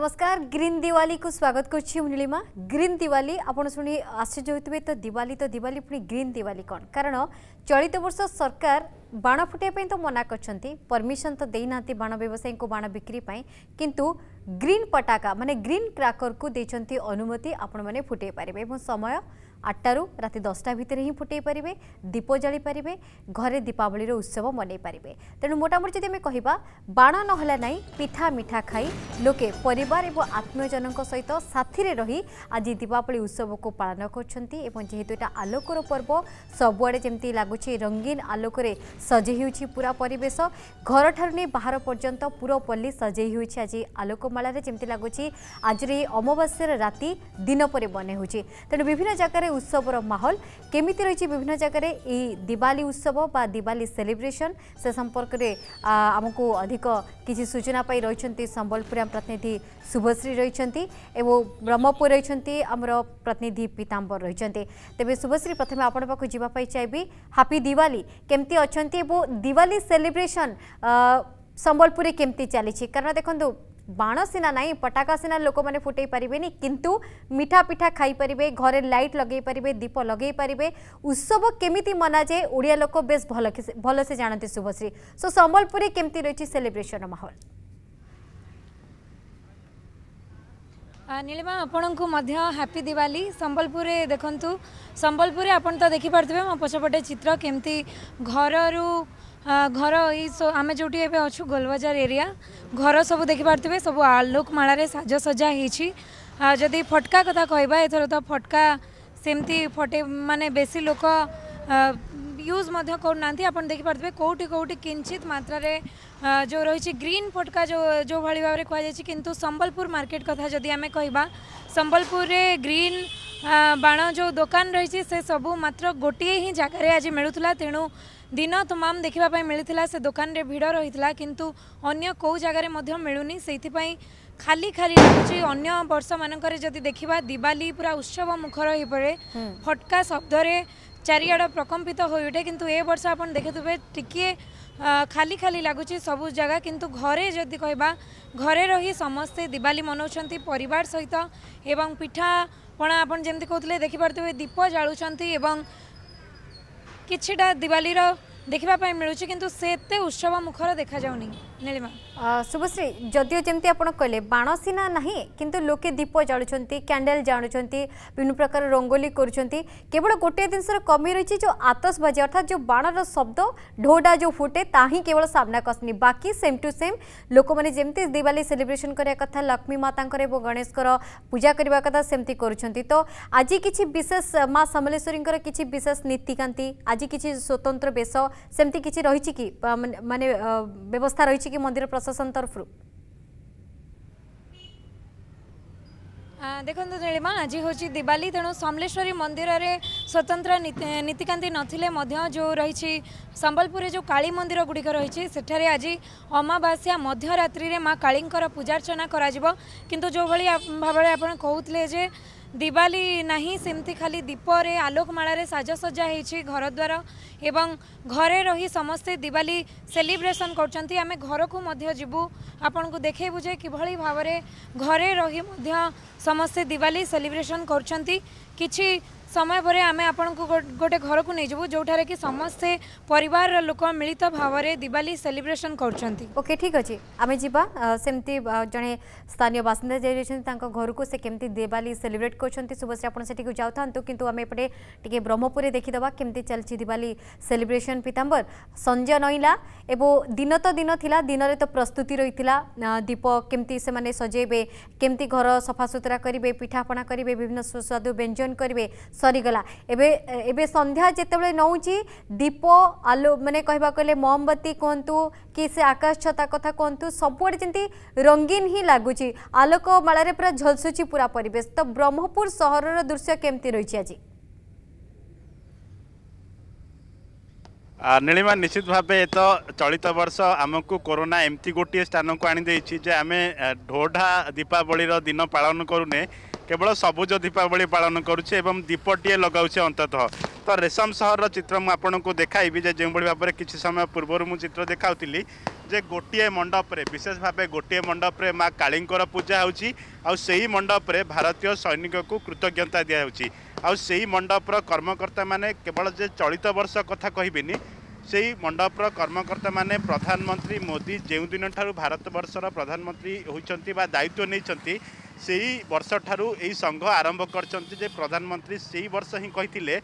नमस्कार ग्रीन दिवाली को स्वागत करीमा ग्रीन दिवाली आपण शुणी आश्चर्य होते तो दिवाली तो दिवाली पुणी ग्रीन दिवाली कौन कारण चलित बर्ष सरकार बाण फुटाई तो मना कर परमिशन तो देना बाण व्यवसायी को बाण बिक्री किंतु ग्रीन पटाका माने ग्रीन क्राकर को देखते अनुमति आपण मैंने फुटाई पारे समय আটটারু রাতে দশটা ভিতরে হি ফুটাই পারে দীপ জাড়ি পারে ঘরে দীপাবলির উৎসব মনাই পারে তেমন মোটামুটি যদি আমি কহা বাণ নহলে নাই পিঠা মিঠা খাই লোকে পরিবার এবং আত্মীয়জনক সহ সাথীরে রহি আজ দীপাবলি উৎসবক পালন করছেন এবং যেহেতু এটা আলোকর পর্ব সবুড়ে যেমন লাগুছে রঙ্গিন আলোকরে সজে হচ্ছে পুরা পরিবেশ ঘরঠার নিয়ে বাহার পর্যন্ত পুরো পল্লী সজেই হয়েছে আজ আলোকমালার যেমন লাগুছে আজর এই অমাবাস্যার রাতে দিন পরে মনে হচ্ছে তেমন বিভিন্ন জায়গায় উৎসবর মাহল কেমিতি রয়েছে বিভিন্ন জায়গায় এই দিওয়ালি উৎসব বা দিওয়ালি সেলিব্রেসন সে সম্পর্কে আমি অধিক কিছু সূচনা পাই রয়েছেন সম্বলপুর প্রতিনিধি শুভশ্রী রয়েছেন এবং ব্রহ্মপুর রয়েছেন আমার প্রতিনিধি পিতাম্বর রয়েছেন তবে শুভশ্রী প্রথমে আপনার পাখ যা চাইবি হাপি দিওয়ালি কেমতি অনেক এবং দিওয়ালি সেলিব্রেসন সম্বলপুরে কেমতি চালছে কারণ দেখুন ବାଣ ସିନା ନାହିଁ ପଟାକା ସିନା ଲୋକମାନେ ଫୁଟେଇ ପାରିବେନି କିନ୍ତୁ ମିଠା ପିଠା ଖାଇପାରିବେ ଘରେ ଲାଇଟ୍ ଲଗେଇ ପାରିବେ ଦୀପ ଲଗେଇ ପାରିବେ ଉତ୍ସବ କେମିତି ମନାଯାଏ ଓଡ଼ିଆ ଲୋକ ବେଶ ଭଲ ଭଲସେ ଜାଣନ୍ତି ଶୁଭଶ୍ରୀ ସୋ ସମ୍ବଲପୁରରେ କେମିତି ରହିଛି ସେଲିବ୍ରେସନ୍ର ମାହୋଲ ନୀଳିମା ଆପଣଙ୍କୁ ମଧ୍ୟ ହାପି ଦିୱାଲି ସମ୍ବଲପୁରରେ ଦେଖନ୍ତୁ ସମ୍ବଲପୁରରେ ଆପଣ ତ ଦେଖିପାରୁଥିବେ ମୋ ପଛପଟେ ଚିତ୍ର କେମିତି ଘରରୁ ଘର ଏଇ ଆମେ ଯେଉଁଠି ଏବେ ଅଛୁ ଗୋଲବଜାର ଏରିଆ ଘର ସବୁ ଦେଖିପାରୁଥିବେ ସବୁ ଆଲୋକମାଳାରେ ସାଜସଜା ହେଇଛି ଯଦି ଫଟକା କଥା କହିବା ଏଥର ତ ଫଟକା ସେମିତି ଫଟେ ମାନେ ବେଶୀ ଲୋକ यूज करना आप देखिपे कौटी कौटी किंचित मात्रा जो रही ग्रीन फटका जो जो भाई भाव में कहुई कितु संबलपुर मार्केट कथा जदि आम कह संबलपुर ग्रीन बाण जो दोकान रही से सबू मात्र गोटे ही जगार आज मिलूला तेणु दिन तमाम देखापी मिलता से दोकान में भिड़ रही है किंतु अगर कौ जगार मिलूनी से खाली खाली लगुच अन्य वर्ष मानक देखा दिवाली पूरा उत्सव मुखर हो पड़े फटका शब्द চারিআড় প্রকম্পিত হয়ে উঠে কিন্তু এ বর্ষ আপনার দেখে দেখুবে টিকিয়ে খালি খালি লাগুছে সবু জায়গা কিন্তু ঘরে যদি কহবা ঘরে রহি সমস্তে দিওয়ালি মনাউছেন পরিবার সহিত এবং পিঠা পଣା আপনার যেমন কৌলে দেখিপারে দীপ জাড়ুছেন এবং কিছুটা দিওয়ালির দেখা মিলুছে কিন্তু সে এত উৎসব মুখর দেখা যাওনি शुभश्री जदिव जमी आप कहे बाण सीना ना कि लोके दीप जाणुंट कैंडेल जाणुंट विभिन्न प्रकार रंगोली करवल गोटे जिनस कमी रही जो आतशबाजी अर्थात जो बाणर शब्द ढोडा जो फुटे केवल सामना कसनी बाकी सेम टू सेम लोक मैंने जमी दिवाली सेलिब्रेसन कराया कथ लक्ष्मी माता गणेश पूजा करने कथा सेमती करुँचे तो आज किसी विशेष माँ समलेश्वरी किसी विशेष नीतिकांति आज किसी स्वतंत्र बेस सेमती किसी रही कि मानने व्यवस्था रही কি মন্দির প্রশাসন তরফর ଦେଖନ୍ତୁ ନୀଳିମା ଆଜି ହେଉଛି ଦିୱାଲି ତେଣୁ ସମଲେଶ୍ୱରୀ ମନ୍ଦିରରେ ସ୍ୱତନ୍ତ୍ର ନୀତିକାନ୍ତି ନଥିଲେ ମଧ୍ୟ ଯେଉଁ ରହିଛି ସମ୍ବଲପୁରରେ ଯେଉଁ କାଳୀ ମନ୍ଦିର ଗୁଡ଼ିକ ରହିଛି ସେଠାରେ ଆଜି ଅମାବାସ୍ୟା ମଧ୍ୟରାତ୍ରିରେ ମା' କାଳୀଙ୍କର ପୂଜାର୍ଚ୍ଚନା କରାଯିବ କିନ୍ତୁ ଯେଉଁଭଳି ଭାବରେ ଆପଣ କହୁଥିଲେ ଯେ दिवाली ना से खाली दीपे आलोकमा साजसजा हो घर द्वार घरे रही समस्ते दिवाली सेलिब्रेसन करें घर कोबू आपण को देखेबू कि भाव घरे रही समस्ते दिवाली सेलिब्रेसन कर समय पर आम आपण गोटे घर को नहीं जब जोठारे कि समस्ते परिवार लोक मिलित भाव में दिवाली सेलिब्रेशन करछंती ठीक अच्छे आम जीवा जड़े स्थानीय बासिंदा जे घर को से केमति दिवाली सेलिब्रेट करछंती सुबसे आपण सेठी को जाउ थांतु किंतु दिवाली सेलिब्रेशन पितांबर संजय नइला दिन तो दिन थी दिन में तो प्रस्तुति रही दीप केमति सजेबे केमती घर सफा सुतरा करिवे पिठापणा करेंगे विभिन्न सुस्वादु व्यंजन करेंगे সরিগলা এবে এবে সন্ধ্যা যেতবে নৌছি দীপ আলো মানে কহবা গেলে মোমবতী কুহতু কি সে আকাশ ছতা কথা কুহতু সবুড়ে যেমনি রঙ্গিন হি লাগুচি আলোক মাড়ে পুরা ঝলসুচি পুরা পরিবেশ তো ব্রহ্মপুর সহরর দৃশ্য কেমতি রয়েছে আজ ନୀଳିମା ନିଶ୍ଚିତ ଭାବେ ତ ଚଳିତ ବର୍ଷ ଆମକୁ କରୋନା ଏମିତି ଗୋଟିଏ ସ୍ଥାନକୁ ଆଣିଦେଇଛି ଯେ ଆମେ ଢୋଢା ଦୀପାବଳିର ଦିନ ପାଳନ କରୁନେ କେବଳ ସବୁଜ ଦୀପାବଳି ପାଳନ କରୁଛି ଏବଂ ଦୀପଟିଏ ଲଗାଉଛି ଅନ୍ତତଃ ତ ରେଶମ ସହରର ଚିତ୍ର ମୁଁ ଆପଣଙ୍କୁ ଦେଖାଇବି ଯେ ଯେଉଁଭଳି ଭାବରେ କିଛି ସମୟ ପୂର୍ବରୁ ମୁଁ ଚିତ୍ର ଦେଖାଉଥିଲି ଯେ ଗୋଟିଏ ମଣ୍ଡପରେ ବିଶେଷ ଭାବେ ଗୋଟିଏ ମଣ୍ଡପରେ ମାଆ କାଳୀଙ୍କର ପୂଜା ହେଉଛି ଆଉ ସେହି ମଣ୍ଡପରେ ଭାରତୀୟ ସୈନିକକୁ କୃତଜ୍ଞତା ଦିଆଯାଉଛି ଆଉ ସେହି ମଣ୍ଡପର କର୍ମକର୍ତ୍ତାମାନେ କେବଳ ଯେ ଚଳିତ ବର୍ଷ କଥା କହିବିନି ସେହି ମଣ୍ଡପର କର୍ମକର୍ତ୍ତାମାନେ ପ୍ରଧାନମନ୍ତ୍ରୀ ମୋଦି ଯେଉଁଦିନ ଠାରୁ ଭାରତବର୍ଷର ପ୍ରଧାନମନ୍ତ୍ରୀ ହୋଇଛନ୍ତି ବା ଦାୟିତ୍ୱ ନେଇଛନ୍ତି ସେହି ବର୍ଷ ଠାରୁ ଏହି ସଂଘ ଆରମ୍ଭ କରିଛନ୍ତି ଯେ ପ୍ରଧାନମନ୍ତ୍ରୀ ସେହି ବର୍ଷ ହିଁ କହିଥିଲେ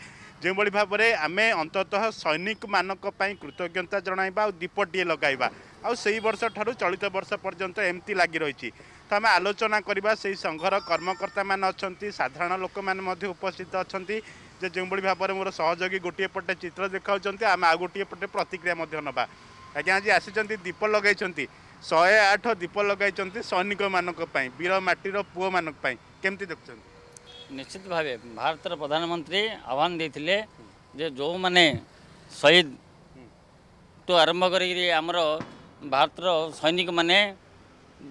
ଯେଉଁଭଳି ଭାବରେ ଆମେ ଅନ୍ତତଃ ସୈନିକମାନଙ୍କ ପାଇଁ କୃତଜ୍ଞତା ଜଣାଇବା ଆଉ ଦୀପଟିଏ ଲଗାଇବା ଆଉ ସେହି ବର୍ଷ ଠାରୁ ଚଳିତ ବର୍ଷ ପର୍ଯ୍ୟନ୍ତ ଏମିତି ଲାଗି ରହିଛି ତ ଆମେ ଆଲୋଚନା କରିବା ସେହି ସଂଘର କର୍ମକର୍ତ୍ତାମାନେ ଅଛନ୍ତି ସାଧାରଣ ଲୋକମାନେ ମଧ୍ୟ ଉପସ୍ଥିତ ଅଛନ୍ତି ଯେ ଯେଉଁଭଳି ଭାବରେ ମୋର ସହଯୋଗୀ ଗୋଟିଏ ପଟେ ଚିତ୍ର ଦେଖାଉଛନ୍ତି ଆମେ ଆଉ ଗୋଟିଏ ପଟେ ପ୍ରତିକ୍ରିୟା ମଧ୍ୟ ନେବା ଆଜ୍ଞା ଆଜି ଆସିଛନ୍ତି ଦୀପ ଲଗାଇଛନ୍ତି ଶହେ ଆଠ ଦୀପ ଲଗାଇଛନ୍ତି ସୈନିକମାନଙ୍କ ପାଇଁ ବୀର ମାଟିର ପୁଅମାନଙ୍କ ପାଇଁ କେମିତି ଦେଖୁଛନ୍ତି ନିଶ୍ଚିତ ଭାବେ ଭାରତର ପ୍ରଧାନମନ୍ତ୍ରୀ ଆହ୍ୱାନ ଦେଇଥିଲେ ଯେ ଯେଉଁମାନେ ଶହୀଦଠୁ ଆରମ୍ଭ କରିକିରି ଆମର ଭାରତର ସୈନିକମାନେ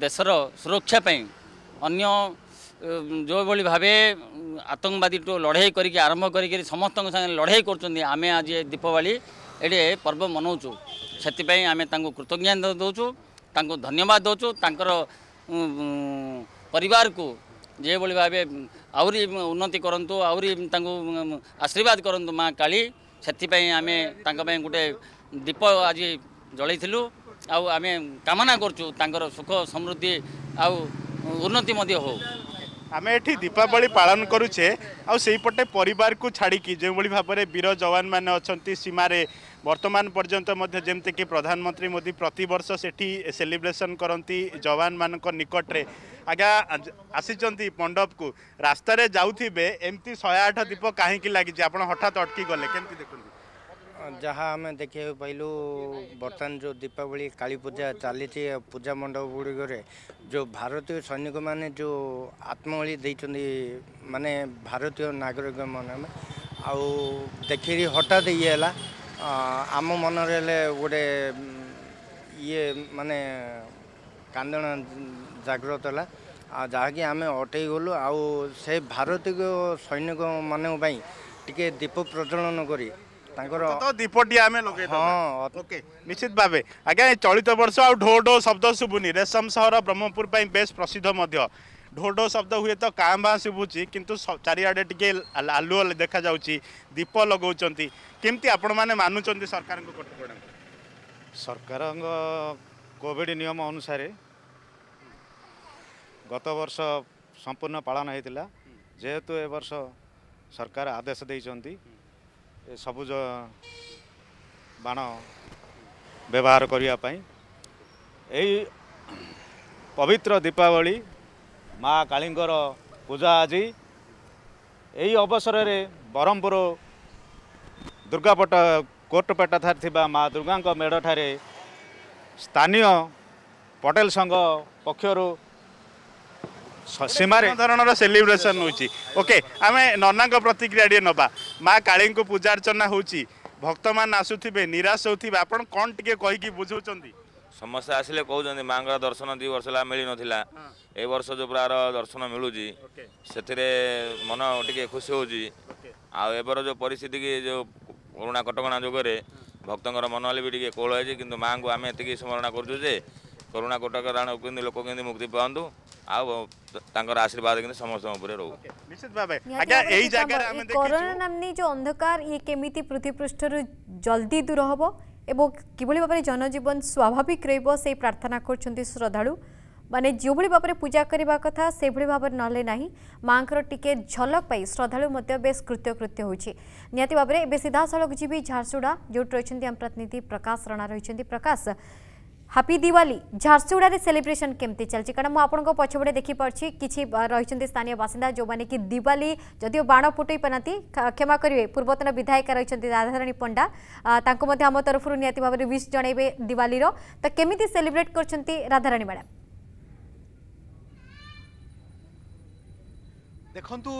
ଦେଶର ସୁରକ୍ଷା ପାଇଁ ଅନ୍ୟ ଯେଉଁଭଳି ଭାବେ ଆତଙ୍କବାଦୀଠୁ ଲଢ଼େଇ କରିକି ଆରମ୍ଭ କରିକିରି ସମସ୍ତଙ୍କ ସାଙ୍ଗରେ ଲଢ଼େଇ କରୁଛନ୍ତି ଆମେ ଆଜି ଦୀପାବଳି ଏଠି ପର୍ବ ମନାଉଛୁ ସେଥିପାଇଁ ଆମେ ତାଙ୍କୁ କୃତଜ୍ଞତା ଦେଉଛୁ ତାଙ୍କୁ ଧନ୍ୟବାଦ ଦେଉଛୁ ତାଙ୍କର ପରିବାରକୁ ଯେଭଳି ଭାବେ ଆହୁରି ଉନ୍ନତି କରନ୍ତୁ ଆହୁରି ତାଙ୍କୁ ଆଶୀର୍ବାଦ କରନ୍ତୁ ମା କାଳି ସେଥିପାଇଁ ଆମେ ତାଙ୍କ ପାଇଁ ଗୋଟେ ଦୀପ ଆଜି ଜଳେଇଥିଲୁ ଆଉ ଆମେ କାମନା କରୁଛୁ ତାଙ୍କର ସୁଖ ସମୃଦ୍ଧି ଆଉ ଉନ୍ନତି ମଧ୍ୟ ହଉ ଆମେ ଏଠି ଦୀପାବଳି ପାଳନ କରୁଛେ ଆଉ ସେଇପଟେ ପରିବାରକୁ ଛାଡ଼ିକି ଯେଉଁଭଳି ଭାବରେ ବୀର ଯବାନମାନେ ଅଛନ୍ତି ସୀମାରେ বর্তমান পর্যন্ত মধ্যে যেমিতিকি প্রধানমন্ত্রী মোদি প্রতবর্ষ সেটি সেলিব্রেসন করতে যবান মান নিকটে আজ্ঞা আসিছেন মণ্ডপকু রাস্তার যাওয়া এমতি শহে আঠ দ্বীপ কাহিকি লাগিছে আপনার হঠাৎ অটকি গলে কেমতি দেখুন ଯାହା ଆମେ ଦେଖିବାକୁ ପାଇଲୁ ବର୍ତ୍ତମାନ ଯେଉଁ ଦୀପାବଳି କାଳୀପୂଜା ଚାଲିଛି ପୂଜା ମଣ୍ଡପ ଗୁଡ଼ିକରେ ଯେଉଁ ଭାରତୀୟ ସୈନିକମାନେ ଯେଉଁ ଆତ୍ମବଳି ଦେଇଛନ୍ତି ମାନେ ଭାରତୀୟ ନାଗରିକମାନେ ଆଉ দেখি ହଠାତ୍ ଇଏ ହେଲା ଆମ ମନରେ ହେଲେ ଗୋଟେ ଇଏ ମାନେ କାନ୍ଦଣ ଜାଗ୍ରତ ହେଲା ଆଉ ଯାହାକି ଆମେ ଅଟେଇ ଗଲୁ ଆଉ ସେ ଭାରତୀୟ ସୈନିକମାନଙ୍କ ପାଇଁ ଟିକେ ଦୀପ ପ୍ରଜ୍ୱଳନ କରି ତାଙ୍କର ଦୀପଟି ଆମେ ଲଗେଇଦେ ନିଶ୍ଚିତ ଭାବେ ଆଜ୍ଞା ଚଳିତ ବର୍ଷ ଆଉ ଢୋ ଢୋ ଶବ୍ଦ ଶୁଭୁନି ରେଶମ ସହର ବ୍ରହ୍ମପୁର ପାଇଁ ବେଶ ପ୍ରସିଦ୍ଧ ମଧ୍ୟ ঢোল শব্দ ହୁଏତ କାଁ ଭାଁ ଶୁଭୁଛି କିନ୍ତୁ ଚାରିଆଡ଼େ ଟିକେ ଆଲୁଅ ଦେଖାଯାଉଛି ଦୀପ ଲଗାଉଛନ୍ତି କେମିତି ଆପଣମାନେ ମାନୁଛନ୍ତି ସରକାରଙ୍କ କଟକଣାକୁ ସରକାରଙ୍କ କୋଭିଡ଼ ନିୟମ ଅନୁସାରେ ଗତ ବର୍ଷ ସମ୍ପୂର୍ଣ୍ଣ ପାଳନ ହୋଇଥିଲା ଯେହେତୁ ଏ ବର୍ଷ ସରକାର ଆଦେଶ ଦେଇଛନ୍ତି ଏ ସବୁଜ ବାଣ ବ୍ୟବହାର କରିବା ପାଇଁ ଏଇ ପବିତ୍ର ଦୀପାବଳି ମା କାଳୀଙ୍କର ପୂଜା ଆଜି ଏହି ଅବସରରେ ବ୍ରହ୍ମପୁର ଦୁର୍ଗାପଟ କୋର୍ଟପେଟାଠାରେ ଥିବା ମା ଦୁର୍ଗାଙ୍କ ମେଢ଼ଠାରେ ସ୍ଥାନୀୟ ପଟେଲ ସଂଘ ପକ୍ଷରୁ ସୀମାରେ ଧରଣର ସେଲିବ୍ରେସନ୍ ହେଉଛି ଓକେ ଆମେ ନନାଙ୍କ ପ୍ରତିକ୍ରିୟା ଟିକେ ନେବା ମା କାଳୀଙ୍କୁ ପୂଜାର୍ଚ୍ଚନା ହେଉଛି ଭକ୍ତମାନେ ଆସୁଥିବେ ନିରାଶ ହେଉଥିବେ ଆପଣ କ'ଣ ଟିକେ କହିକି ବୁଝାଉଛନ୍ତି ସମସ୍ତେ ଆସିଲେ କହୁଛନ୍ତି ମାଆଙ୍କର ଦର୍ଶନ ଦୁଇ ବର୍ଷ ହେଲା ମିଳିନଥିଲା ଏ ବର୍ଷ ଯେଉଁ ପୁରାର ଦର୍ଶନ ମିଳୁଛି ସେଥିରେ ମନ ଟିକେ ଖୁସି ହେଉଛି ଆଉ ଏବେର ଯେଉଁ ପରିସ୍ଥିତିକି ଯେଉଁ କରୋନା କଟକଣା ଯୋଗରେ ଭକ୍ତଙ୍କର ମନ ହେଲେ ବି ଟିକେ କୋହଳ ହେଇଛି କିନ୍ତୁ ମାଆଙ୍କୁ ଆମେ ଏତିକି ସ୍ମରଣା କରୁଛୁ ଯେ କରୋନା କଟକଣାକୁ କେମିତି ଲୋକ କେମିତି ମୁକ୍ତି ପାଆନ୍ତୁ ଆଉ ତାଙ୍କର ଆଶୀର୍ବାଦ କିନ୍ତୁ ସମସ୍ତଙ୍କ ଉପରେ ରହୁ ନିଶ୍ଚିତ ଭାବେ ଆଜ୍ଞା ଏଇ ଜାଗାରେ ଆମେ ଦେଖିଛୁ କରୋନା ନାମନି ଯୋ ଅନ୍ଧକାର ଇଏ କେମିତି ପୃଥିବୀ ପୃଷ୍ଠରୁ ଜଲ୍ଦି ଦୂର ହବ ଏବଂ କିଭଳି ଭାବରେ ଜନଜୀବନ ସ୍ୱାଭାବିକ ରହିବ ସେଇ ପ୍ରାର୍ଥନା କରୁଛନ୍ତି ଶ୍ରଦ୍ଧାଳୁ ମାନେ ଯେଉଁଭଳି ଭାବରେ ପୂଜା କରିବା କଥା ସେଭଳି ଭାବରେ ନହେଲେ ନାହିଁ ମାଆଙ୍କର ଟିକେ ଝଲକ ପାଇ ଶ୍ରଦ୍ଧାଳୁ ମଧ୍ୟ ବେଶ କୃତ୍ୟକୃତ୍ୟ ହେଉଛି ନିହାତି ଭାବରେ ଏବେ ସିଧାସଳଖ ଯିବି ଝାରସୁଗୁଡ଼ା ଯେଉଁଠି ରହିଛନ୍ତି ଆମ ପ୍ରତିନିଧି ପ୍ରକାଶ ରଣା ରହିଛନ୍ତି ପ୍ରକାଶ ହାପି ଦିୱାଲି ଝାରସୁଗୁଡ଼ାରେ ସେଲିବ୍ରେସନ୍ କେମିତି ଚାଲିଛି କାରଣ ମୁଁ ଆପଣଙ୍କ ପଛପଟେ ଦେଖିପାରୁଛି କିଛି ରହିଛନ୍ତି ସ୍ଥାନୀୟ ବାସିନ୍ଦା ଯେଉଁମାନେ କି ଦିୱାଲି ଯଦିଓ ବାଣ ଫୁଟେଇ ପାରନ୍ତି କ୍ଷମା କରିବେ ପୂର୍ବତନ ବିଧାୟିକା ରହିଛନ୍ତି ରାଧାରାଣୀ ପଣ୍ଡା ତାଙ୍କୁ ମଧ୍ୟ ଆମ ତରଫରୁ ନିହାତି ଭାବରେ ୱିଶ୍ ଜଣାଇବେ ଦିୱାଲିର ତ କେମିତି ସେଲିବ୍ରେଟ୍ କରିଛନ୍ତି ରାଧାରାଣୀ ମ୍ୟାଡ଼ାମ୍ ଦେଖନ୍ତୁ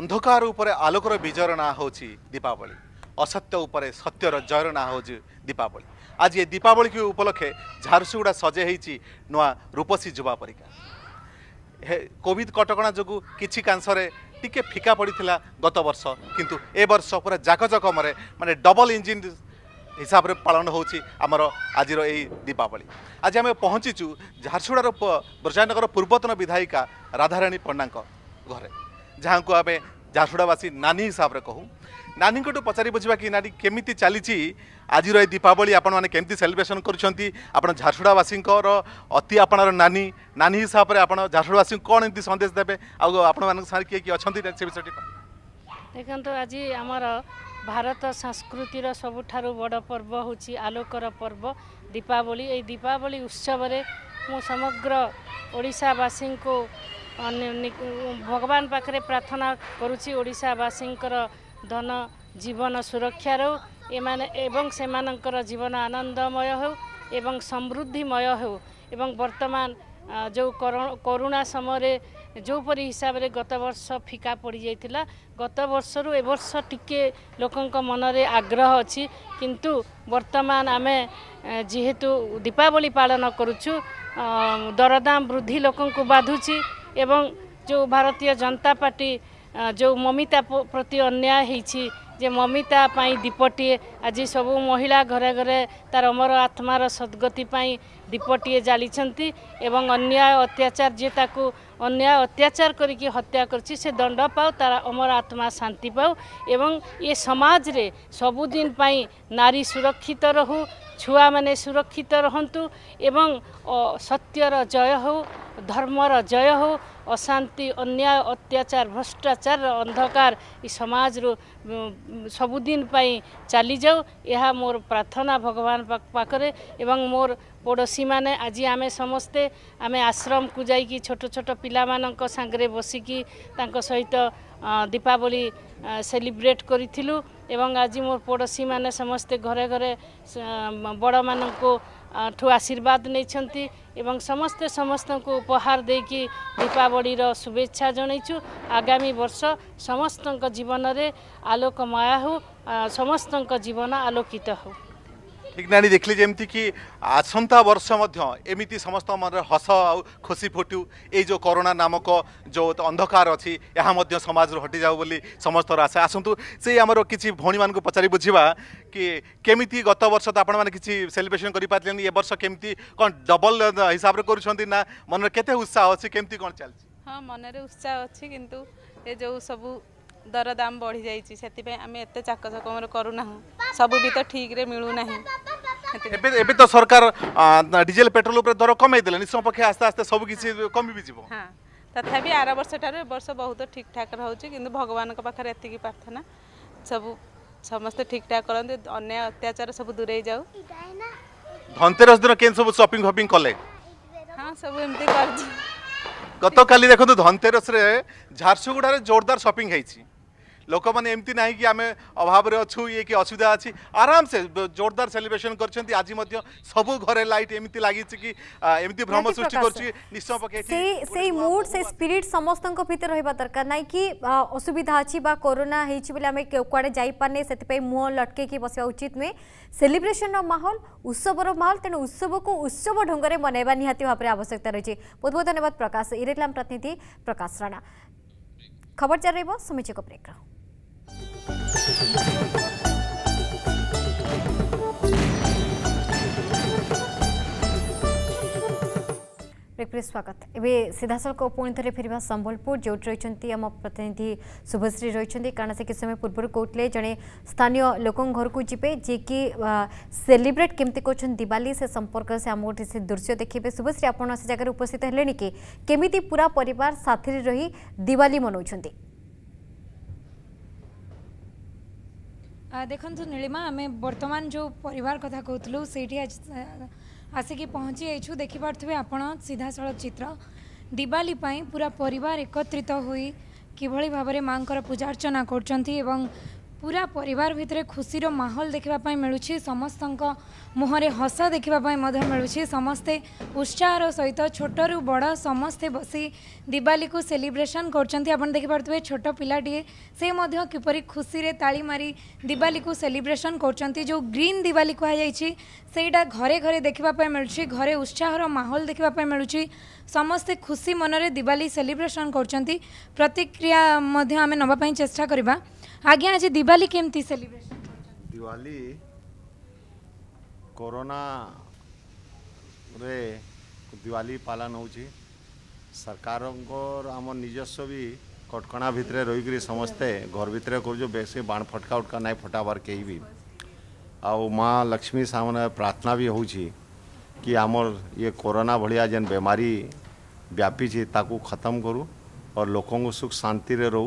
ଅନ୍ଧକାର ଉପରେ ଆଲୋକର ବିଜୟର ନାଁ ହେଉଛି ଦୀପାବଳି ଅସତ୍ୟ ଉପରେ ସତ୍ୟର ଜୟର ନାଁ ହେଉଛି ଦୀପାବଳି আজ এ দীপাবলিকে উপলক্ষে ঝারসুগুড়া সজে হয়েছি নয় রূপসী যুবা পরীক্ষা কোভিড কটকা যোগ কিছু কাংশরে টিকে ফিকা পড়িলা গত বর্ষ কিন্তু এ বর্ষ পুরা জাকজকমরে মানে ডবল ইঞ্জিন হিসাবে পালন হচ্ছে আমার আজির এই দীপাবলি আজ আমি পৌঁছিছু ঝারসুগুড়ার ব্রজানগর পূর্বতন বিধায়িকা রাধারাণী পণ্ডাঙ্ক ঘরে যা আমি ঝারসুগুড়াবাসী নানি হিসাবে কহু নানীঙ্কু পচারি বুঝবা কি নানি কেমিতি চালিছি ଆଜିର ଏଇ ଦୀପାବଳି ଆପଣମାନେ କେମିତି ସେଲିବ୍ରେସନ୍ କରୁଛନ୍ତି ଆପଣ ଝାରସୁଡ଼ାବାସୀଙ୍କର ଅତି ଆପଣାର ନାନି ନାନି ହିସାବରେ ଆପଣ ଝାରସୁଡ଼ାବାସୀଙ୍କୁ କ'ଣ ଏମିତି ସନ୍ଦେଶ ଦେବେ ଆଉ ଆପଣମାନଙ୍କ ସାଙ୍ଗରେ କିଏ କିଏ ଅଛନ୍ତି ସେ ବିଷୟଟି ଦେଖନ୍ତୁ ଆଜି ଆମର ଭାରତ ସଂସ୍କୃତିର ସବୁଠାରୁ ବଡ଼ ପର୍ବ ହେଉଛି ଆଲୋକର ପର୍ବ ଦୀପାବଳି ଏଇ ଦୀପାବଳି ଉତ୍ସବରେ ମୁଁ ସମଗ୍ର ଓଡ଼ିଶାବାସୀଙ୍କୁ ଭଗବାନ ପାଖରେ ପ୍ରାର୍ଥନା କରୁଛି ଓଡ଼ିଶାବାସୀଙ୍କର ଧନ ଜୀବନ ସୁରକ୍ଷାରୁ ଏମାନେ ଏବଂ ସେମାନଙ୍କର ଜୀବନ ଆନନ୍ଦମୟ ହେଉ ଏବଂ ସମୃଦ୍ଧିମୟ ହେଉ ଏବଂ ବର୍ତ୍ତମାନ ଯେଉଁ କରୋନା ସମୟରେ ଯେଉଁପରି ହିସାବରେ ଗତ ବର୍ଷ ଫିକା ପଡ଼ିଯାଇଥିଲା ଗତ ବର୍ଷରୁ ଏ ବର୍ଷ ଟିକିଏ ଲୋକଙ୍କ ମନରେ ଆଗ୍ରହ ଅଛି କିନ୍ତୁ ବର୍ତ୍ତମାନ ଆମେ ଯେହେତୁ ଦୀପାବଳି ପାଳନ କରୁଛୁ ଦରଦାମ ବୃଦ୍ଧି ଲୋକଙ୍କୁ ବାଧୁଛି ଏବଂ ଯେଉଁ ଭାରତୀୟ ଜନତା ପାର୍ଟି ଯେଉଁ ମମିତା ପ୍ରତି ଅନ୍ୟାୟ ହେଇଛି ଯେ ମମିତା ପାଇଁ ଦୀପଟିଏ ଆଜି ସବୁ ମହିଳା ଘରେ ଘରେ ତାର ଅମର ଆତ୍ମାର ସଦ୍ଗତି ପାଇଁ ଦୀପଟିଏ ଜାଳିଛନ୍ତି ଏବଂ ଅନ୍ୟାୟ ଅତ୍ୟାଚାର ଯିଏ ତାକୁ ଅନ୍ୟାୟ ଅତ୍ୟାଚାର କରିକି ହତ୍ୟା କରିଛି ସେ ଦଣ୍ଡ ପାଉ ତାର ଅମର ଆତ୍ମା ଶାନ୍ତି ପାଉ ଏବଂ ଏ ସମାଜରେ ସବୁଦିନ ପାଇଁ ନାରୀ ସୁରକ୍ଷିତ ରହୁ ଛୁଆମାନେ ସୁରକ୍ଷିତ ରହନ୍ତୁ ଏବଂ ସତ୍ୟର ଜୟ ହେଉ ଧର୍ମର ଜୟ ହେଉ অশান্তি অন্যায় অত্যাচার ভ্রষ্টাচার অন্ধকার এই সমাজর ସବୁଦିନ ପାଇଁ ଚାଲିଯାଉ ଏହା ମୋର ପ୍ରାର୍ଥନା ଭଗବାନ ପାଖରେ ଏବଂ ମୋର ପଡ଼ୋଶୀମାନେ ଆଜି ଆମେ ସମସ୍ତେ ଆମେ ଆଶ୍ରମକୁ ଯାଇକି ଛୋଟ ଛୋଟ ପିଲାମାନଙ୍କ ସାଙ୍ଗରେ ବସିକି ତାଙ୍କ ସହିତ ଦୀପାବଳି ସେଲିବ୍ରେଟ୍ କରିଥିଲୁ ଏବଂ ଆଜି ମୋର ପଡ଼ୋଶୀମାନେ ସମସ୍ତେ ଘରେ ଘରେ ବଡ଼ମାନଙ୍କୁ ଠୁ ଆଶୀର୍ବାଦ ନେଇଛନ୍ତି ଏବଂ ସମସ୍ତେ ସମସ୍ତଙ୍କୁ ଉପହାର ଦେଇକି ଦୀପାବଳିର ଶୁଭେଚ୍ଛା ଜଣାଇଛୁ ଆଗାମୀ ବର୍ଷ ସମସ୍ତଙ୍କ ଜୀବନରେ ଆଲୋକମୟ ହେଉ ସମସ୍ତଙ୍କ ଜୀବନ ଆଲୋକିତ ହେଉ ଠିକନାଣୀ ଦେଖିଲେ ଯେମିତିକି ଆସନ୍ତା ବର୍ଷ ମଧ୍ୟ ଏମିତି ସମସ୍ତ ମନରେ ହସ ଆଉ ଖୁସି ଫୁଟୁ ଏଇ ଯେଉଁ କରୋନା ନାମକ ଯେଉଁ ଅନ୍ଧକାର ଅଛି ଏହା ମଧ୍ୟ ସମାଜରୁ ହଟିଯାଉ ବୋଲି ସମସ୍ତର ଆଶା ଆସନ୍ତୁ ସେଇ ଆମର କିଛି ଭଉଣୀମାନଙ୍କୁ ପଚାରି ବୁଝିବା କି କେମିତି ଗତ ବର୍ଷ ତ ଆପଣମାନେ କିଛି ସେଲିବ୍ରେସନ୍ କରିପାରିଲେନି ଏ ବର୍ଷ କେମିତି କ'ଣ ଡବଲ ହିସାବରେ କରୁଛନ୍ତି ନା ମନରେ କେତେ ଉତ୍ସାହ ଅଛି କେମିତି କ'ଣ ଚାଲିଛି ହଁ ମନରେ ଉତ୍ସାହ ଅଛି କିନ୍ତୁ ଏ ଯେଉଁ ସବୁ ଦରଦାମ ବଢ଼ିଯାଇଛି ସେଥିପାଇଁ ଆମେ ଏତେ ଚାକଚକମରେ କରୁନାହୁଁ ସବୁ ବି ତ ଠିକ୍ରେ ମିଳୁନାହିଁ ଏବେ ଏବେ ତ ସରକାର ଡିଜେଲ ପେଟ୍ରୋଲ ଉପରେ ଦର କମେଇ ଦେଲେ ନିଶ୍ଚୟ ପକ୍ଷେ ଆସ୍ତେ ଆସ୍ତେ ସବୁ କିଛି କମି ବି ଯିବ ହଁ ତଥାପି ଆର ବର୍ଷ ଠାରୁ ଏ ବର୍ଷ ବହୁତ ଠିକ୍ ଠାକ୍ ରହୁଛି କିନ୍ତୁ ଭଗବାନଙ୍କ ପାଖରେ ଏତିକି ପ୍ରାର୍ଥନା ସବୁ ସମସ୍ତେ ଠିକ୍ ଠାକ୍ କରନ୍ତି ଅନ୍ୟାୟ ଅତ୍ୟାଚାର ସବୁ ଦୂରେଇ ଯାଉ ଧନତେରସ ଦିନ କେମିତି ସବୁ ସପିଂ ଫପିଂ କଲେ ହଁ ସବୁ ଏମିତି କରିଛି ଗତକାଲି ଦେଖନ୍ତୁ ଧନତେରସରେ ଝାରସୁଗୁଡ଼ାରେ ଜୋରଦାର ସପିଂ ହେଇଛି लोक मैंने एमती ना कि आम अभाव ये कि असुविधा अच्छी आराम से जोरदार सेलिब्रेसन कर सब घर लाइट एम लगी कि एमती भ्रम सृष्टि कर मूड से स्पिरिट समस्त भेत रहा दरकार ना कि असुविधा अच्छी कोरोना होने जापारे से मुह लटके बस उचित नुहे सेलिब्रेसन रहाल उत्सव रहाल तेणु उत्सव को उत्सव ढंग से मनवा निहती भाव में आवश्यकता रही है बहुत बहुत धन्यवाद प्रकाश इरेक्लाम प्रतिनिधि प्रकाश राणा खबर चल रही समीचीक ब्रेक स्वागत ए सीधासख पुणि थे फिर संबलपुर जो रही आम प्रतिनिधि शुभश्री रही कारण से किसी समय पूर्व कहते जड़े स्थानीय लोक घर को जी जी कि सेलिब्रेट केमती कर दिवाली से संपर्क से आम गोटे से दृश्य देखिए शुभश्री आप जगह उपस्थित हेले कि केमी पूरा परिवार साथी रही दिवाली मनाऊँ देख नीलिमा आम वर्तमान जो पर कथा कहूँ से आसिकी पहुँची जाइ देखिपे आप सीधा सड़क चित्र दिवाली पूरा पर एकत्रित हो कि भाव में माँ पूजा अर्चना करवा पूरा परिवार भितर खुशी माहौल देखापी मिलूँ समस्त मुहर हस देखापी समस्ते उत्साह सहित छोट छोटर बड़ समस्ते बस दिवाली को सेलिब्रेसन कर करेंगे छोट पाटे से मध्य किपर खुशी ताली मारी दिवाली को सेलिब्रेसन कर जो ग्रीन दिवाली कहुई से घरे घरे देखापी मिलूँ घरे उत्साह माहौल देखापी मिलूँ समस्ते खुशी मनरे दिवाली सेलिब्रेसन कर प्रतिक्रिया आम नाप चेस्टा करवा आज्ञा आज दिवाली केमती सेलिब्रेशन दिवाली कोरोना रे दिवाली पालन होची सरकार को आम निजस्व भी कटकणा भितर रही करी समस्ते घर भितर कर जो बेसे बाण फटका उटका नाई फटाबार के भी आउ माँ लक्ष्मी सामने प्रार्थना भी होची कि आमर ये कोरोना भलिया जेन बेमारी व्यापी ताकू खत्म करू और लोकों सुख शांति रो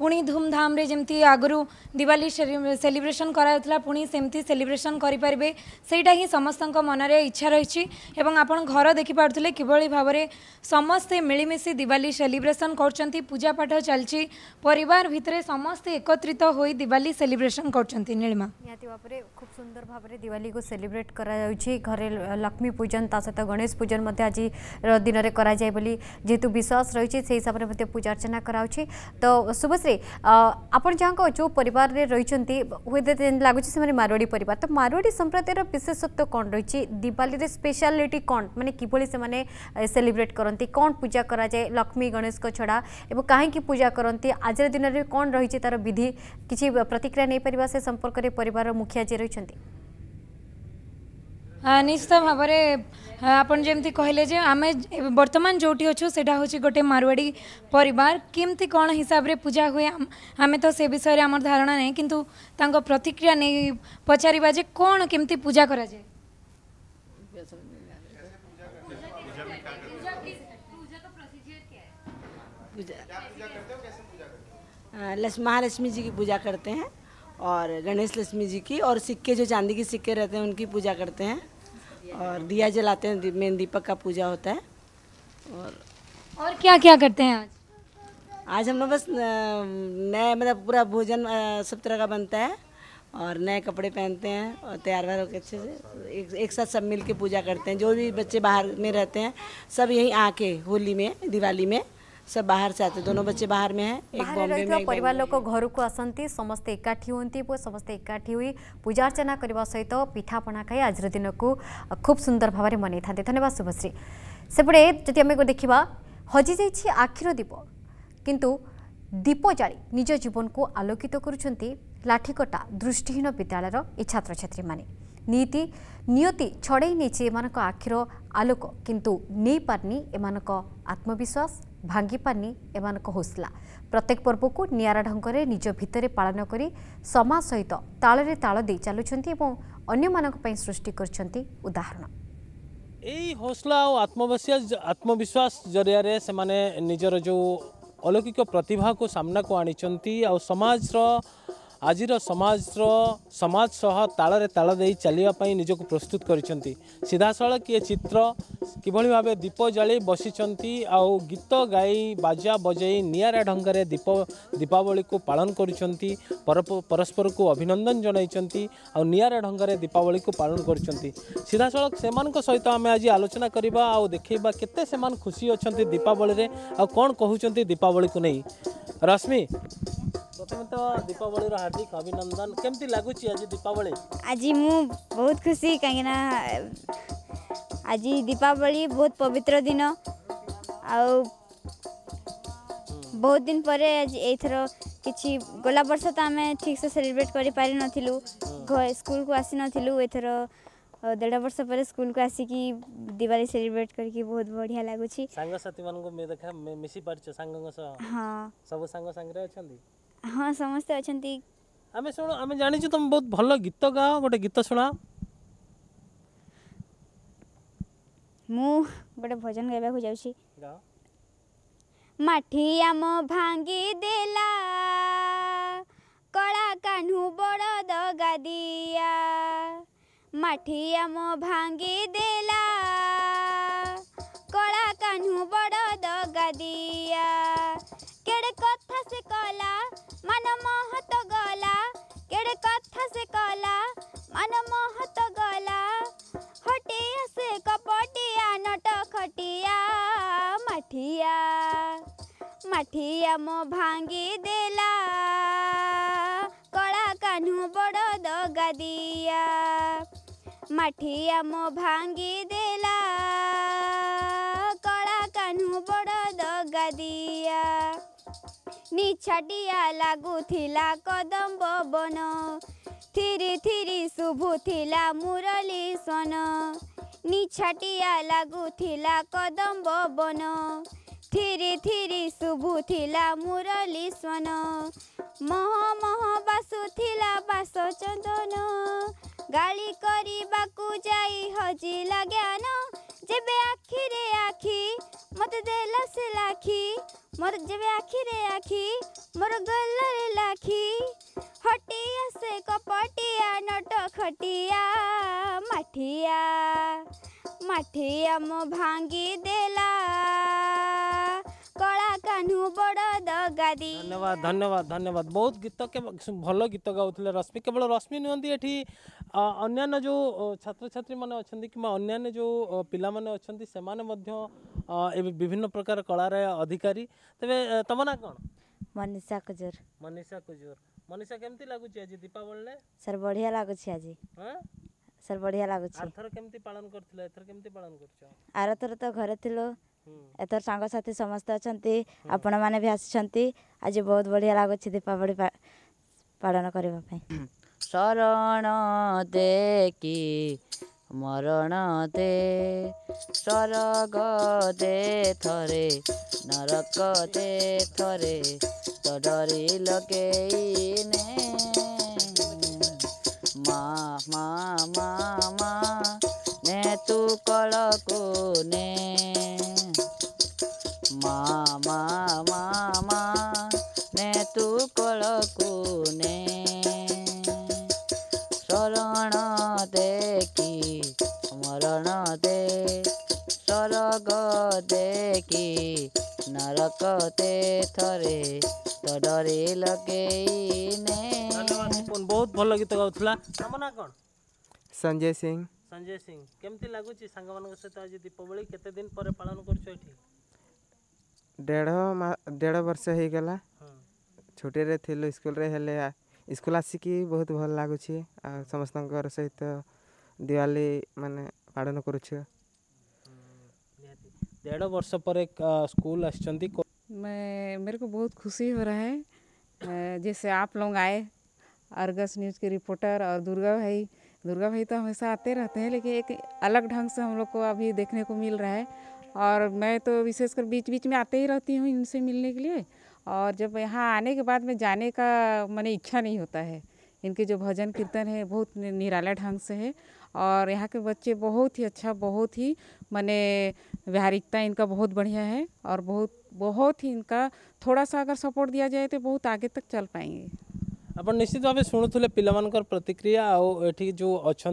पुणी धूमधाम रे जमी आगु दिवाली सेलिब्रेसन कराला पुणी सेमती सेलिब्रेसन करेंगे से समस्त मनरे इच्छा रही आप घर देखिपे कि भाव में समस्ते मिलमिशी दिवाली सेलिब्रेसन करूजापाठ चलती पर समस्ते एकत्रित हो दिवाली सेलिब्रेसन करीमा खूब सुंदर भाव में दिवाली को सेलिब्रेट कर घर लक्ष्मी पूजन ता गणेश पूजन आज दिन में करेतु विश्वास रही हिसाब से पूजा अर्चना कराऊ तो सुबह से जहाँ जो परिवार रे रही लगुच मारवाड़ी परिवार तो मारवाड़ी संप्रदायर विशेषत्व कौन रही दीपावली स्पेशलिटी कौन मानते किभली सेलिब्रेट करती कौन पूजा कराए लक्ष्मी गणेश छड़ा एवं कहीं पूजा करती आज दिन में कौन रही तार विधि किसी प्रतिक्रिया नहीं पार से संपर्क में पर मुखिया जी रही ନିଶ୍ଚିତ ଭାବରେ ଆପଣ ଯେମିତି କହିଲେ ଯେ ଆମେ ବର୍ତ୍ତମାନ ଯେଉଁଠି ଅଛୁ ସେଇଟା ହେଉଛି ଗୋଟେ ମାରୱାଡ଼ି ପରିବାର କେମିତି କ'ଣ ହିସାବରେ ପୂଜା ହୁଏ ଆମେ ତ ସେ ବିଷୟରେ ଆମର ଧାରଣା ନାହିଁ କିନ୍ତୁ ତାଙ୍କ ପ୍ରତିକ୍ରିୟା ନେଇ ପଚାରିବା ଯେ କ'ଣ କେମିତି ପୂଜା କରାଯାଏ महालक्ष्मी जी की पूजा करते हैं और गणेश लक्ष्मी जी की और सिक्के जो चांदी के सिक्के रहते हैं उनकी पूजा करते हैं और दिया जलाते हैं मेन दीपक का पूजा होता है और और क्या क्या करते हैं आज आज हम लोग बस नए मतलब पूरा भोजन सब तरह का बनता है और नए कपड़े पहनते हैं और तैयार वैर होकर अच्छे से एक, एक साथ सब मिल के पूजा करते हैं जो भी बच्चे बाहर में रहते हैं सब यहीं आके होली में दिवाली में सब बाहर से आते दोनों बच्चे बाहर में है परिवार लोग घर को आसती समस्त एकाठी हूँ समस्त एकाठी हुई पूजा अर्चना करने सहित पिठापणा खाई आज दिन को खूब सुंदर भाव में मन धन्यवाद शुभश्री सेपटे जदि आम देखा हजि जा आखिर दीप किंतु दीप जाली निज जीवन को आलोकित कराठिकटा दृष्टिहीन विद्यालय ये छात्र छात्री मानी नीति नियति छड़े नहीं आखिर आलोक किंतु नहीं पारे एमक आत्मविश्वास भागि पानी ए हौसला प्रत्येक पर्वको नियरा ढङ्गले निज पालन भित समाज सहित ताले तालदै चालु अन्य मैले सृष्टि उदाहरण ए हौसला आत्मविश्वास से जरियर निजर जो अलौकिक प्रतिभा को सामना प्रतिभाको सामनाको आउँछ ଆଜିର ସମାଜର ସମାଜ ସହ ତାଳରେ ତାଳ ଦେଇ ଚାଲିବା ପାଇଁ ନିଜକୁ ପ୍ରସ୍ତୁତ କରିଛନ୍ତି ସିଧାସଳଖ ଇଏ ଚିତ୍ର କିଭଳି ଭାବେ ଦୀପ ଜାଳି ବସିଛନ୍ତି ଆଉ ଗୀତ ଗାଇ ବାଜା ବଜାଇ ନିଆରା ଢଙ୍ଗରେ ଦୀପ ଦୀପାବଳିକୁ ପାଳନ କରୁଛନ୍ତି ପରସ୍ପରକୁ ଅଭିନନ୍ଦନ ଜଣାଇଛନ୍ତି ଆଉ ନିଆରା ଢଙ୍ଗରେ ଦୀପାବଳିକୁ ପାଳନ କରୁଛନ୍ତି ସିଧାସଳଖ ସେମାନଙ୍କ ସହିତ ଆମେ ଆଜି ଆଲୋଚନା କରିବା ଆଉ ଦେଖେଇବା କେତେ ସେମାନେ ଖୁସି ଅଛନ୍ତି ଦୀପାବଳିରେ ଆଉ କ'ଣ କହୁଛନ୍ତି ଦୀପାବଳିକୁ ନେଇ ରଶ୍ମି प्रथम तो दीपावली हार्दिक अभिनंदन केमती लगुच आज दीपावली आज बहुत खुशी कहीं आज दीपावली बहुत पवित्र दिन आ बहुत दिन पर आज यथर कि गला वर्ष तो आम ठीक से सेलिब्रेट कर पार नु स्कूल को आसी नु एथर देढ़ वर्ष पर स्कूल को आसिक दिवाली सेलिब्रेट कर बहुत बढ़िया लगुच मैं देखा मिसी पार्छ हाँ सब सांग ହଁ ସମସ୍ତେ ଅଛନ୍ତି ଆମେ ଶୁଣ ଆମେ ଜାଣିଛୁ ତୁମେ ବହୁତ ଭଲ ଗୀତ ଗାଅ ଗୋଟେ ଗୀତ ଶୁଣାଅ ମୁଁ ଗୋଟେ ଭଜନ ଗାଇବାକୁ ଯାଉଛି ମାଠି ଆମ ଭାଙ୍ଗି ଦେଲା କଳା କାହ୍ନୁ ବଡ଼ଦ ଗାଦିଆ ମାଠି ଆମ ଭାଙ୍ଗି ଦେଲା କଳା କାହ୍ନୁ ବଡ଼ଦ ଗାଦିଆ କେଡ଼େ କଥା ସେ କଲା मन मोहत गला केड़े कथा से कला मन मोहत गला हटिया से कपटिया नटखटिया मठिया मठिया मो भांगी देला कड़ा कान्हू बड़ दगा दिया मठिया मो भांगी देला कड़ा कान्हू बड़ दगा दिया ନିଛାଟିଆ ଲାଗୁଥିଲା କଦମ୍ବ ବନ ଥିରି ଥିରି ଶୁଭୁଥିଲା ମୁରଲୀ ସ୍ୱନ ନିଛାଟିଆ ଲାଗୁଥିଲା କଦମ୍ବ ବନ ଥିରି ଥିରି ଶୁଭୁଥିଲା ମୁରଲୀ ସ୍ୱନ ମହ ମହ ବାସୁଥିଲା ବାସ ଚନ୍ଦନ ଗାଳି କରିବାକୁ ଯାଇ ହଜିଲା ଜ୍ଞାନ ଯେବେ ଆଖିରେ ଆଖି মত দেলা সে লাখি মোর যেবে আখিরে আখি মোর গলারে লাখি হটিয়া সে কপটিয়া নট খটিয়া মাঠিয়া মাঠিয়া মো ভাঙ্গি দেলা କଳା କାହ୍ନୁ ବଡ଼ ଦଗାଦି ଧନ୍ୟବାଦ ଧନ୍ୟବାଦ ଧନ୍ୟବାଦ ବହୁତ ଗୀତ ଭଲ ଗୀତ ଗାଉଥିଲେ ରଶ୍ମି କେବଳ ରଶ୍ମି ନୁହନ୍ତି ଏଠି ଅନ୍ୟାନ୍ୟ ଯେଉଁ ଛାତ୍ରଛାତ୍ରୀମାନେ ଅଛନ୍ତି କିମ୍ବା ଅନ୍ୟାନ୍ୟ ଯେଉଁ ପିଲାମାନେ ଅଛନ୍ତି ସେମାନେ ମଧ୍ୟ ଏବେ ବିଭିନ୍ନ ପ୍ରକାର କଳାର ଅଧିକାରୀ ତେବେ ତମ ନାଁ କ'ଣ ମନୀଷା କୁଜୁର ମନୀଷା କୁଜୁର ମନୀଷା କେମିତି ଲାଗୁଛି ଆଜି ଦୀପାବଳିରେ ସାର୍ ବଢ଼ିଆ ଲାଗୁଛି ଆଜି ହଁ ସାର୍ ବଢ଼ିଆ ଲାଗୁଛି ଆରଥର କେମିତି ପାଳନ କରିଥିଲ ଏଥର କେମିତି ପାଳନ କରୁଛ ଆରଥର ତ ଘରେ ଥିଲୁ ଏଥର ସାଙ୍ଗସାଥି ସମସ୍ତେ ଅଛନ୍ତି ଆପଣମାନେ ବି ଆସିଛନ୍ତି ଆଜି ବହୁତ ବଢ଼ିଆ ଲାଗୁଛି ଦୀପାବଳି ପାଳନ କରିବା ପାଇଁ ଶରଣ ଦେ କି ମରଣ ଦେ ସ୍ୱରଗ ଦେ ଥରେ ନରକ ଦେ ଥରେ ଡରି ଲଗେଇନେ ମା ମା ମା ମା ନେ ତୁ କଳକୁ ନେ ಮಾಮಾ ಮಾಮ ನೇತುಕೊಳ್ಳಕೂನೆ ಶರಣ ದೇಕಿ ಮರಣ ದೇ ସରଗ ଦେଖି ନରକ ତେ ଥରେ ତ ଡରି ଲଗେଇନେ ବହୁତ ଭଲ ଗୀତ ଗାଉଥିଲା ତମ କ'ଣ ସଞ୍ଜୟ ସିଂ ସଞ୍ଜୟ ସିଂ କେମିତି ଲାଗୁଛି ସାଙ୍ଗମାନଙ୍କ ସହିତ ଆଜି ଦୀପାବଳି କେତେ ଦିନ ପରେ ପାଳନ କରୁଛ ଏଠି डेढ़ वर्ष हो गला ଛୁଟିରେ स्कूल ସ୍କୁଲରେ हेले स्कूल आसिक बहुत भल लगुच समस्त सहित दिवाली ଦିୱାଲି पालन कर କରୁଛୁ मैं मेरे को बहुत खुशी हो रहा है जैसे आप लोग आए अर्गस न्यूज़ के रिपोर्टर और दुर्गा भाई दुर्गा भाई तो हमेशा आते रहते हैं लेकिन एक अलग ढंग से हम लोग को अभी देखने को मिल रहा है और मैं तो विशेषकर बीच बीच में आते ही रहती हूँ इनसे मिलने के लिए और जब यहाँ आने के बाद में जाने का मैंने इच्छा नहीं होता है इनके जो भजन कीर्तन है बहुत निराला ढंग से है और यहाँ के बच्चे बहुत ही अच्छा बहुत ही मैंने व्यवहारिकता इनका बहुत बढ़िया है और बहुत बहुत ही इनका थोड़ा सा अगर सपोर्ट दिया जाए तो बहुत आगे तक चल पाएंगे आप निश्चित भाव शुणुले पिला प्रतिक्रिया आठ जो अच्छा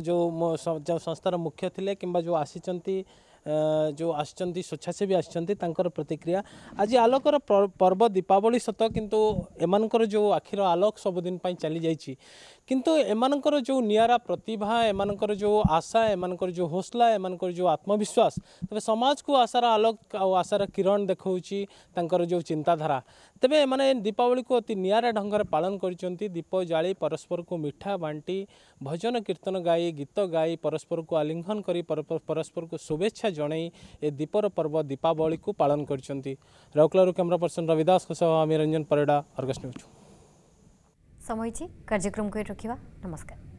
जो संस्थार मुख्य थे कि जो आसी जो आच्छासेवी आंकर प्रतिक्रिया आज आलोकर पर्व दीपावली सत कितु एम जो आखिर आलोक सबुद चली जाइए किंतु एम जो निरा प्रतिभा जो आशा एम जो हौसला एम जो आत्मविश्वास तेज समाज को आशार आलोक आशार किरण देखा जो चिंताधारा तेज एम दीपावली को अति निरा ढंग से पालन कर दीप जा परस्पर को मिठा बांटी भजन कीर्तन गाई गीत गाई परस्पर को आलींघन कर परस्पर को शुभेच्छा ଜଣାଇ ଏ ଦୀପର ପର୍ବ ଦୀପାବଳିକୁ ପାଳନ କରିଛନ୍ତି ରାଉରକେଲାରୁ କ୍ୟାମେରା ପର୍ସନ ରବି ଦାସଙ୍କ ସହ ଆମେ ରଞ୍ଜନ ପରିଡ଼ା ଅର୍ଗସ୍ ନ୍ୟୁଜ୍ ସମୟ କାର୍ଯ୍ୟକ୍ରମକୁ ରଖିବା ନମସ୍କାର